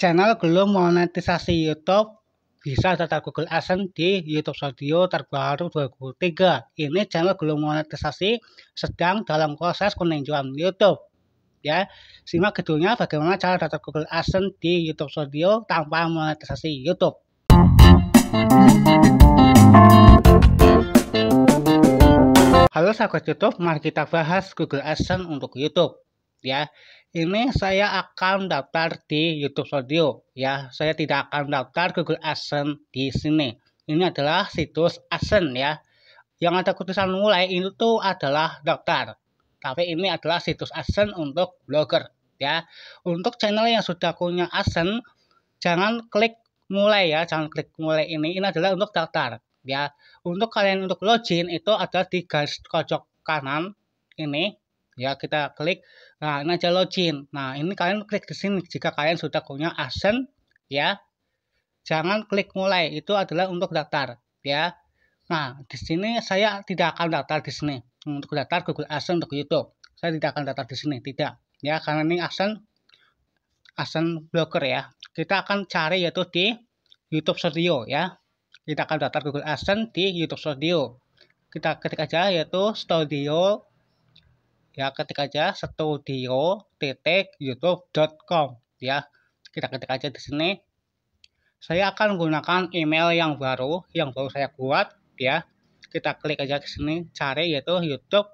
channel belum monetisasi YouTube bisa data Google AdSense di YouTube Studio terbaru 2023. Ini channel belum monetisasi sedang dalam proses peninjauan YouTube. Ya, simak videonya bagaimana cara data Google AdSense di YouTube Studio tanpa monetisasi YouTube. Halo sahabat YouTube, mari kita bahas Google AdSense untuk YouTube. Ya, ini saya akan daftar di YouTube Studio ya. Saya tidak akan daftar Google AdSense di sini. Ini adalah situs AdSense ya. Yang ada kutusan mulai itu adalah daftar. Tapi ini adalah situs AdSense untuk blogger ya. Untuk channel yang sudah punya AdSense jangan klik mulai ya, jangan klik mulai ini. Ini adalah untuk daftar ya. Untuk kalian untuk login itu ada di garis pojok kanan ini ya kita klik nah ini aja login nah ini kalian klik di sini jika kalian sudah punya asen ya jangan klik mulai itu adalah untuk daftar ya nah di sini saya tidak akan daftar di sini untuk daftar Google Adsense untuk YouTube saya tidak akan daftar di sini tidak ya karena ini asen asen blocker ya kita akan cari yaitu di YouTube Studio ya kita akan daftar Google Adsense di YouTube Studio kita ketik aja yaitu Studio ya ketik aja studio titik youtube.com ya kita ketik aja di sini saya akan gunakan email yang baru yang baru saya buat ya kita klik aja di sini cari yaitu youtube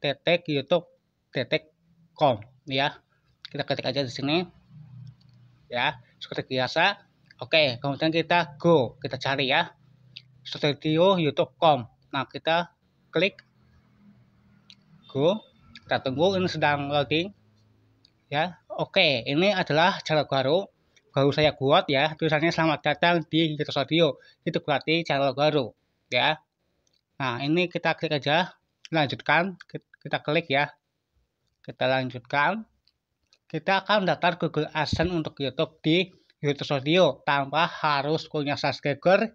titik youtube titik com ya kita ketik aja di sini ya seperti biasa oke kemudian kita go kita cari ya studio com nah kita klik go kita tunggu ini sedang loading ya oke ini adalah channel baru baru saya buat ya tulisannya selamat datang di YouTube Audio itu berarti channel baru ya nah ini kita klik aja lanjutkan kita klik ya kita lanjutkan kita akan daftar Google AdSense untuk YouTube di YouTube Studio tanpa harus punya subscriber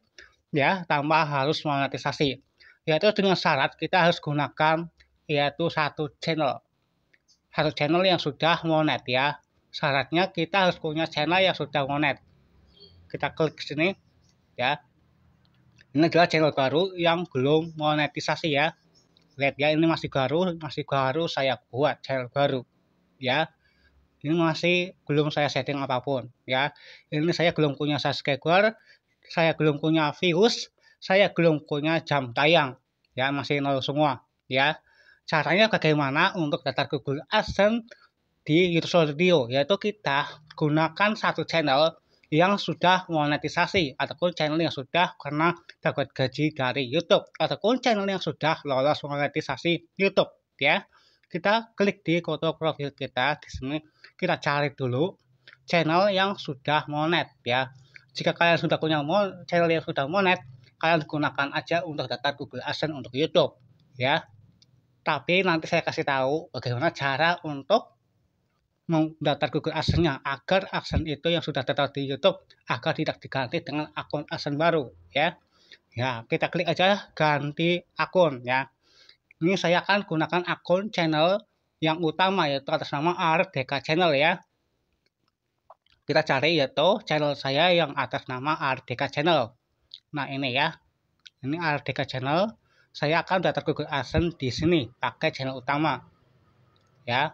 ya tanpa harus monetisasi yaitu dengan syarat kita harus gunakan yaitu satu channel. Satu channel yang sudah monet ya. Syaratnya kita harus punya channel yang sudah monet. Kita klik sini ya. Ini adalah channel baru yang belum monetisasi ya. Lihat ya ini masih baru, masih baru saya buat channel baru ya. Ini masih belum saya setting apapun ya. Ini saya belum punya subscriber, saya belum punya views, saya belum punya jam tayang ya masih nol semua ya caranya bagaimana untuk daftar Google AdSense di YouTube Studio yaitu kita gunakan satu channel yang sudah monetisasi ataupun channel yang sudah karena dapat gaji dari YouTube ataupun channel yang sudah lolos monetisasi YouTube ya kita klik di foto profil kita di sini kita cari dulu channel yang sudah monet ya jika kalian sudah punya channel yang sudah monet kalian gunakan aja untuk daftar Google AdSense untuk YouTube ya tapi nanti saya kasih tahu bagaimana cara untuk mendaftar Google Adsense-nya agar Adsense itu yang sudah terdaftar di YouTube agar tidak diganti dengan akun Adsense baru ya. Ya, kita klik aja ganti akun ya. Ini saya akan gunakan akun channel yang utama yaitu atas nama RDK Channel ya. Kita cari yaitu channel saya yang atas nama RDK Channel. Nah, ini ya. Ini RDK Channel saya akan daftar Google AdSense di sini pakai channel utama ya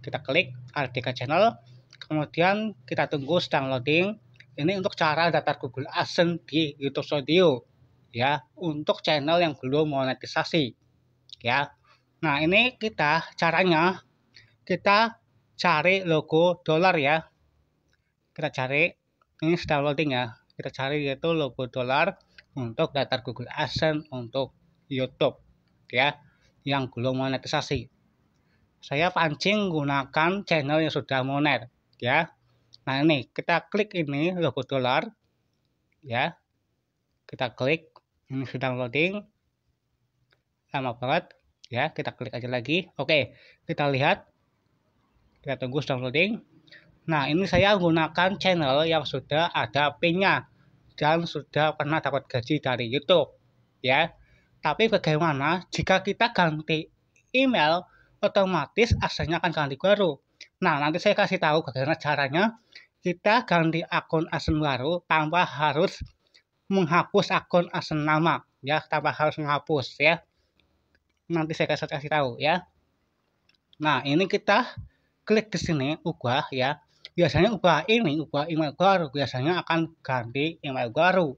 kita klik artikel channel kemudian kita tunggu sedang loading ini untuk cara daftar Google AdSense di YouTube Studio ya untuk channel yang belum monetisasi ya nah ini kita caranya kita cari logo dolar ya kita cari ini sedang loading ya kita cari yaitu logo dolar untuk daftar Google AdSense untuk YouTube ya yang belum monetisasi. Saya pancing gunakan channel yang sudah monet ya. Nah ini kita klik ini logo dolar ya. Kita klik ini sedang loading. Lama banget ya. Kita klik aja lagi. Oke, kita lihat. Kita tunggu sedang loading. Nah ini saya gunakan channel yang sudah ada pinnya dan sudah pernah dapat gaji dari YouTube ya tapi bagaimana jika kita ganti email otomatis aslinya akan ganti baru. Nah, nanti saya kasih tahu bagaimana caranya kita ganti akun asen baru tanpa harus menghapus akun asen lama ya, tanpa harus menghapus ya. Nanti saya kasih, kasih tahu ya. Nah, ini kita klik di sini ubah ya. Biasanya ubah ini, ubah email baru biasanya akan ganti email baru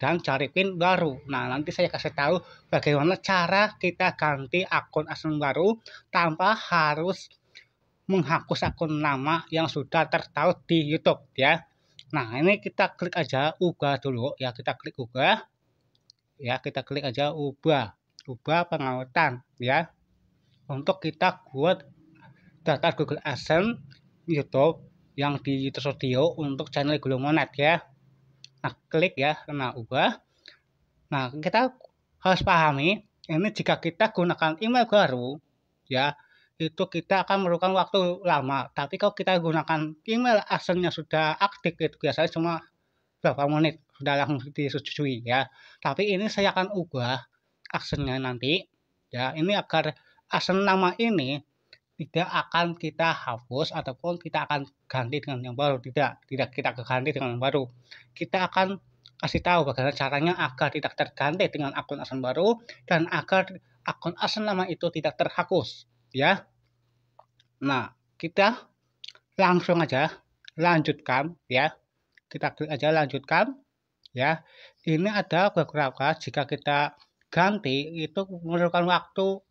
dan cari PIN baru. Nah, nanti saya kasih tahu bagaimana cara kita ganti akun asing baru tanpa harus menghapus akun nama yang sudah tertaut di YouTube ya. Nah, ini kita klik aja ubah dulu ya, kita klik ubah. Ya, kita klik aja ubah. Ubah pengawetan ya. Untuk kita buat daftar Google AdSense YouTube yang di YouTube Studio untuk channel Glomonet ya. Nah, klik ya, kena ubah. Nah, kita harus pahami ini jika kita gunakan email baru ya, itu kita akan memerlukan waktu lama. Tapi kalau kita gunakan email asalnya sudah aktif itu biasanya cuma berapa menit sudah langsung disetujui ya. Tapi ini saya akan ubah aksennya nanti ya. Ini agar aksen nama ini tidak akan kita hapus ataupun kita akan ganti dengan yang baru tidak tidak kita ganti dengan yang baru kita akan kasih tahu bagaimana caranya agar tidak terganti dengan akun asal baru dan agar akun asal lama itu tidak terhapus ya nah kita langsung aja lanjutkan ya kita klik aja lanjutkan ya ini ada beberapa jika kita ganti itu memerlukan waktu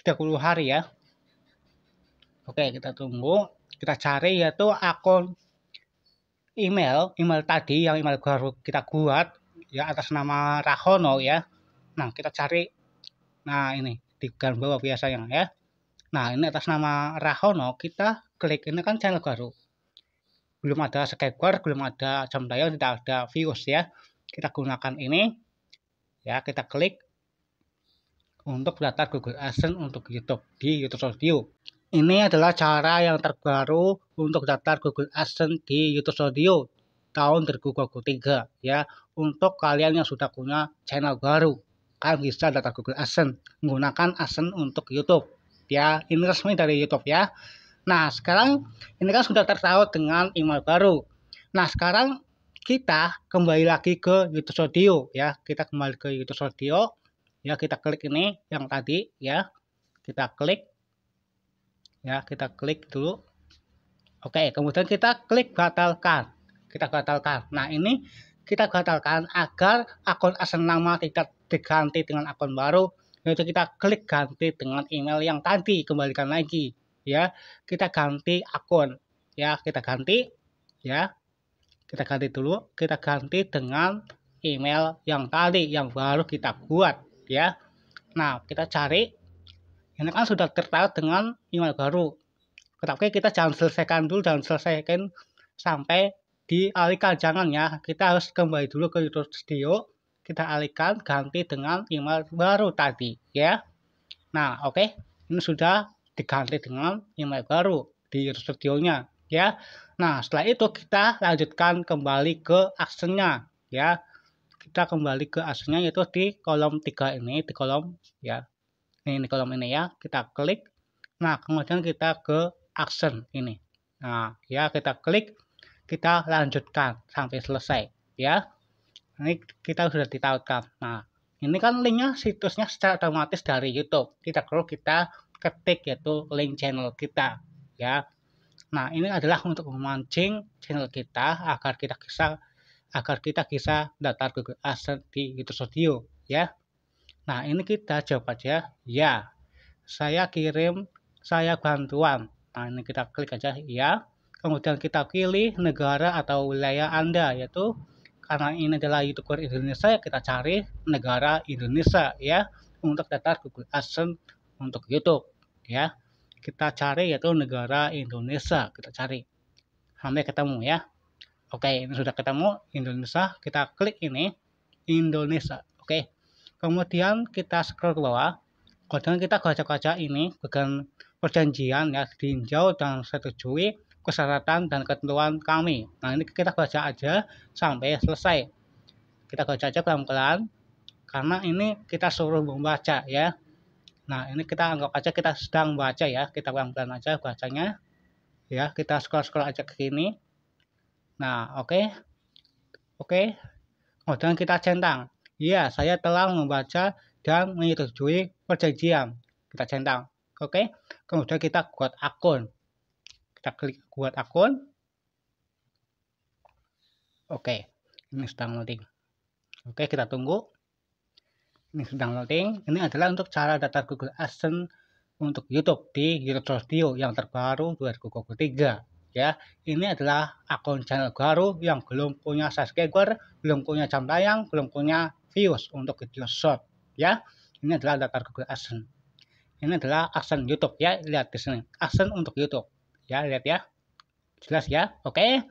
30 hari ya Oke, kita tunggu. Kita cari yaitu akun email, email tadi yang email baru kita buat ya atas nama Rahono ya. Nah, kita cari nah ini di gambar bawah biasanya ya. Nah, ini atas nama Rahono kita klik ini kan channel baru. Belum ada subscriber, belum ada jam tayang, tidak ada views ya. Kita gunakan ini ya, kita klik untuk daftar Google AdSense untuk YouTube di YouTube Studio. Ini adalah cara yang terbaru untuk daftar Google AdSense di YouTube Studio tahun 2023 ya. Untuk kalian yang sudah punya channel baru, kalian bisa daftar Google AdSense menggunakan AdSense untuk YouTube ya. Ini resmi dari YouTube ya. Nah, sekarang ini kan sudah tertaut dengan email baru. Nah, sekarang kita kembali lagi ke YouTube Studio ya. Kita kembali ke YouTube Studio ya kita klik ini yang tadi ya. Kita klik ya kita klik dulu oke kemudian kita klik batalkan kita batalkan nah ini kita batalkan agar akun asal nama tidak diganti dengan akun baru yaitu kita klik ganti dengan email yang tadi kembalikan lagi ya kita ganti akun ya kita ganti ya kita ganti dulu kita ganti dengan email yang tadi yang baru kita buat ya nah kita cari ini kan sudah tertarik dengan email baru tetapi kita jangan selesaikan dulu jangan selesaikan sampai dialihkan jangan ya kita harus kembali dulu ke YouTube Studio kita alihkan ganti dengan email baru tadi ya nah oke okay. ini sudah diganti dengan email baru di YouTube Studio nya ya nah setelah itu kita lanjutkan kembali ke aksinya, ya kita kembali ke aslinya yaitu di kolom tiga ini di kolom ya ini kolom ini ya kita klik nah kemudian kita ke action ini nah ya kita klik kita lanjutkan sampai selesai ya ini kita sudah ditautkan nah ini kan linknya situsnya secara otomatis dari YouTube tidak perlu kita ketik yaitu link channel kita ya nah ini adalah untuk memancing channel kita agar kita bisa agar kita bisa daftar Google Adsense di YouTube Studio ya Nah, ini kita jawab aja ya. Saya kirim saya bantuan. Nah, ini kita klik aja ya. Kemudian kita pilih negara atau wilayah Anda yaitu karena ini adalah YouTuber Indonesia, kita cari negara Indonesia ya untuk data Google AdSense untuk YouTube ya. Kita cari yaitu negara Indonesia, kita cari. Sampai ketemu ya. Oke, ini sudah ketemu Indonesia, kita klik ini Indonesia. Oke kemudian kita scroll ke bawah kemudian kita baca-baca ini bagian perjanjian ya diinjau dan setujui persyaratan dan ketentuan kami nah ini kita baca aja sampai selesai kita baca aja pelan-pelan karena ini kita suruh membaca ya nah ini kita anggap aja kita sedang baca ya kita pelan-pelan aja bacanya ya kita scroll-scroll aja ke sini nah oke okay. oke okay. kemudian kita centang Iya, saya telah membaca dan menyetujui perjanjian. Kita centang. Oke. Kemudian kita buat akun. Kita klik buat akun. Oke. Ini sedang loading. Oke, kita tunggu. Ini sedang loading. Ini adalah untuk cara daftar Google AdSense untuk YouTube di YouTube Studio yang terbaru 2023 ya ini adalah akun channel baru yang belum punya subscriber belum punya jam tayang belum punya views untuk video short ya ini adalah daftar Google AdSense ini adalah aksen YouTube ya lihat di sini aksen untuk YouTube ya lihat ya jelas ya oke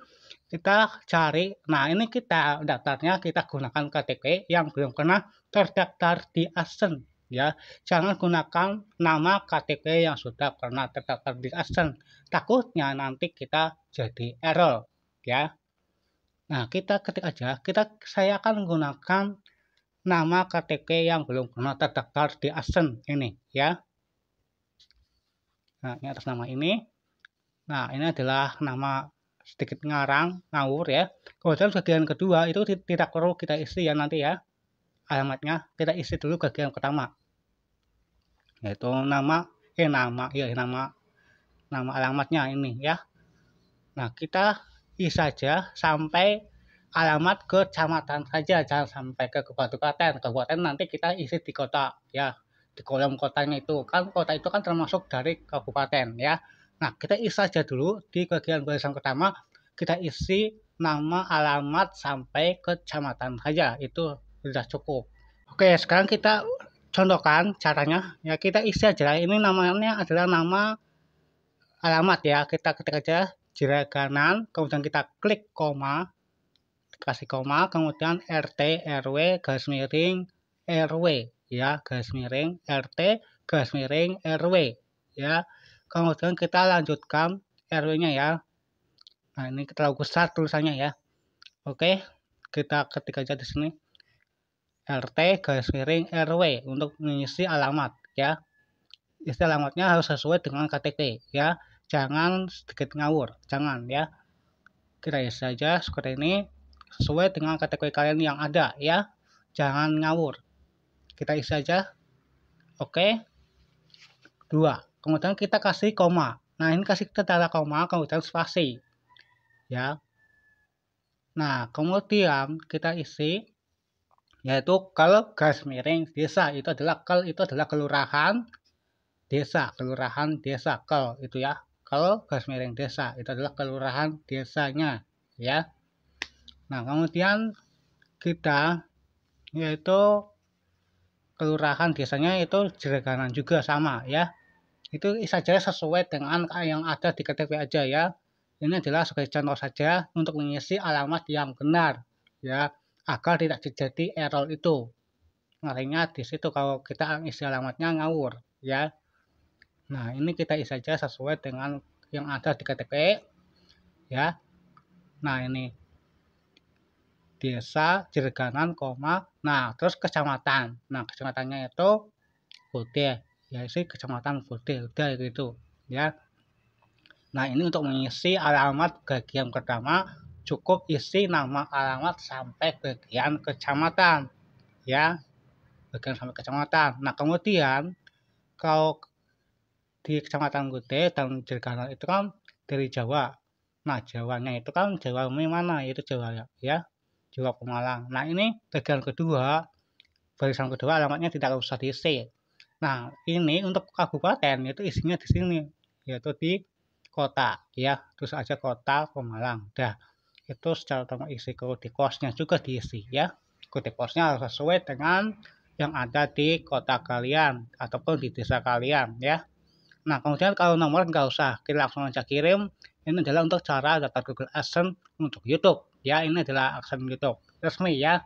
kita cari nah ini kita daftarnya kita gunakan KTP yang belum pernah terdaftar di aksen ya jangan gunakan nama KTP yang sudah pernah terdaftar di aksen takutnya nanti kita jadi error ya nah kita ketik aja kita saya akan gunakan nama KTP yang belum pernah terdaftar di Asen ini ya. Nah, ini atas nama ini. Nah, ini adalah nama sedikit ngarang, ngawur ya. Kemudian bagian kedua itu tidak perlu kita isi ya nanti ya. Alamatnya kita isi dulu bagian pertama. Yaitu nama, eh nama, ya nama nama alamatnya ini ya. Nah, kita isi saja sampai alamat kecamatan saja jangan sampai ke kabupaten kabupaten nanti kita isi di kota ya di kolom kotanya itu kan kota itu kan termasuk dari kabupaten ya nah kita isi saja dulu di bagian barisan pertama kita isi nama alamat sampai kecamatan saja itu sudah cukup oke sekarang kita contohkan caranya ya kita isi aja ini namanya adalah nama alamat ya kita ketik aja jiraganan kemudian kita klik koma kasih koma kemudian RT RW garis miring RW ya garis miring RT garis miring RW ya kemudian kita lanjutkan RW-nya ya nah ini terlalu besar tulisannya ya oke kita ketik aja di sini RT garis miring RW untuk mengisi alamat ya isi alamatnya harus sesuai dengan KTP ya jangan sedikit ngawur jangan ya kira isi saja seperti ini sesuai dengan kategori kalian yang ada ya jangan ngawur kita isi aja oke dua kemudian kita kasih koma nah ini kasih kita tanda koma kemudian spasi ya nah kemudian kita isi yaitu kalau gas miring desa itu adalah kel itu adalah kelurahan desa kelurahan desa kel itu ya kalau gas miring desa itu adalah kelurahan desanya ya Nah, kemudian kita yaitu kelurahan desanya itu jereganan juga sama ya. Itu saja sesuai dengan yang ada di KTP aja ya. Ini adalah sebagai contoh saja untuk mengisi alamat yang benar ya agar tidak terjadi error itu. Ngerinya di situ kalau kita isi alamatnya ngawur ya. Nah, ini kita isi saja sesuai dengan yang ada di KTP ya. Nah, ini desa jerganan koma nah terus kecamatan nah kecamatannya itu Bode ya isi kecamatan Bode udah gitu ya nah ini untuk mengisi alamat bagian pertama cukup isi nama alamat sampai bagian kecamatan ya bagian sampai kecamatan nah kemudian kalau di kecamatan gude dan Jirganan itu kan dari Jawa nah Jawanya itu kan Jawa mana itu Jawa ya Blok Malang. Nah ini bagian kedua, barisan kedua alamatnya tidak usah diisi. Nah ini untuk kabupaten itu isinya di sini, yaitu di kota ya, terus aja kota Pemalang. Dah itu secara otomatis isi kode kosnya juga diisi ya. Kode kosnya harus sesuai dengan yang ada di kota kalian ataupun di desa kalian ya. Nah kemudian kalau nomor nggak usah, kita langsung aja kirim. Ini adalah untuk cara daftar Google AdSense untuk YouTube ya ini adalah aksen YouTube gitu. resmi ya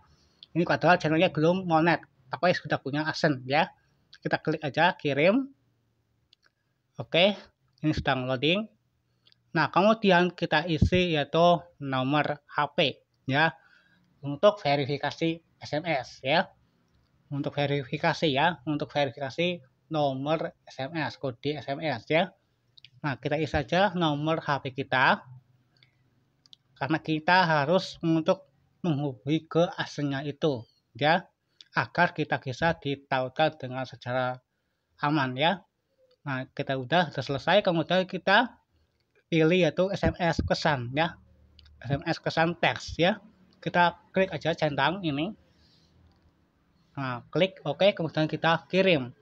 ini padahal channelnya belum monet tapi sudah punya aksen ya kita klik aja kirim oke ini sedang loading nah kemudian kita isi yaitu nomor HP ya untuk verifikasi SMS ya untuk verifikasi ya untuk verifikasi nomor SMS kode SMS ya Nah, kita isi saja nomor HP kita karena kita harus untuk menghubungi ke aslinya itu ya agar kita bisa ditautkan dengan secara aman ya nah kita udah, selesai kemudian kita pilih yaitu SMS kesan ya SMS kesan teks ya kita klik aja centang ini nah klik oke okay. kemudian kita kirim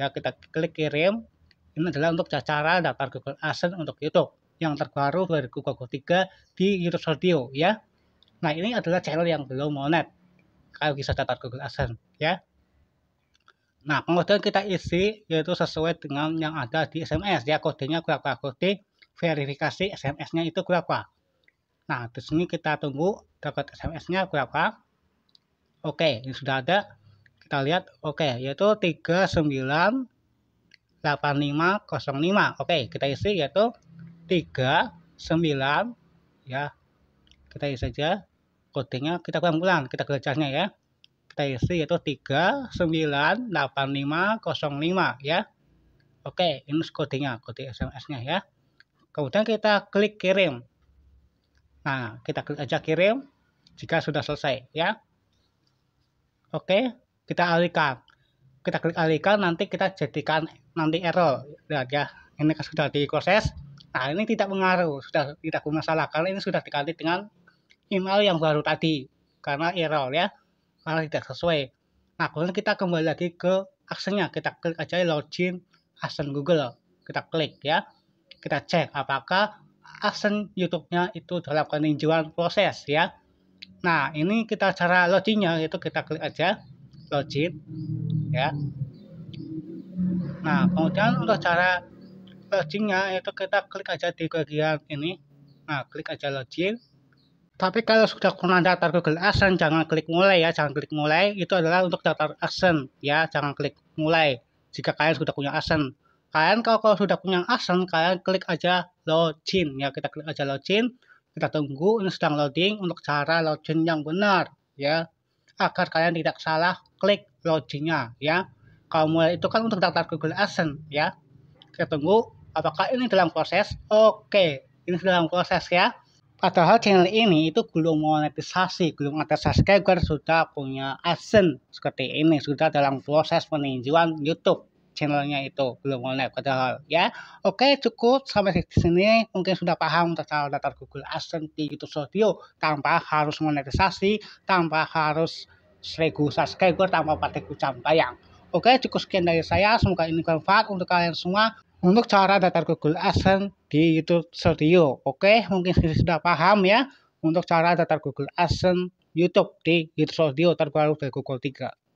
ya kita klik kirim ini adalah untuk cara daftar Google AdSense untuk YouTube yang terbaru dari tiga di YouTube Studio ya. Nah ini adalah channel yang belum monet kalau bisa daftar Google Adsense ya. Nah kemudian kita isi yaitu sesuai dengan yang ada di SMS ya kodenya berapa kode verifikasi SMS-nya itu berapa. Nah di sini kita tunggu dapat SMS-nya berapa. Oke ini sudah ada kita lihat oke yaitu lima yaitu lima oke kita isi yaitu 3, 9 ya. Kita isi saja kodenya kita kurang ulang, kita kerjanya ya. Kita isi yaitu 3 9 85 05 ya. Oke, ini kodenya, kode SMS-nya ya. Kemudian kita klik kirim. Nah, kita klik aja kirim jika sudah selesai ya. Oke, kita alihkan. Kita klik alihkan nanti kita jadikan nanti error. Lihat ya, ini sudah diproses Nah ini tidak mengaruh, sudah tidak salah karena ini sudah diganti dengan email yang baru tadi karena error ya, karena tidak sesuai. Nah kemudian kita kembali lagi ke aksennya, kita klik aja login aksen Google, kita klik ya, kita cek apakah aksen YouTube-nya itu dalam peninjauan proses ya. Nah ini kita cara loginnya itu kita klik aja login ya. Nah kemudian untuk cara loginnya itu kita klik aja di bagian ini nah klik aja login tapi kalau sudah pernah daftar Google Adsense jangan klik mulai ya jangan klik mulai itu adalah untuk daftar Adsense ya jangan klik mulai jika kalian sudah punya Adsense kalian kalau, kalau sudah punya Adsense kalian klik aja login ya kita klik aja login kita tunggu ini sedang loading untuk cara login yang benar ya agar kalian tidak salah klik loginnya ya kalau mulai itu kan untuk daftar Google Adsense ya kita tunggu Apakah ini dalam proses? Oke, ini dalam proses ya. Padahal channel ini itu belum monetisasi, belum ada subscriber, sudah punya adsense seperti ini, sudah dalam proses peninjauan YouTube channelnya itu belum online padahal ya oke cukup sampai di sini mungkin sudah paham tentang daftar Google AdSense di YouTube Studio tanpa harus monetisasi tanpa harus seribu subscriber tanpa pakai kucam tayang oke cukup sekian dari saya semoga ini bermanfaat untuk kalian semua untuk cara daftar Google AdSense di YouTube Studio. Oke, mungkin sudah paham ya untuk cara daftar Google AdSense YouTube di YouTube Studio terbaru dari Google 3.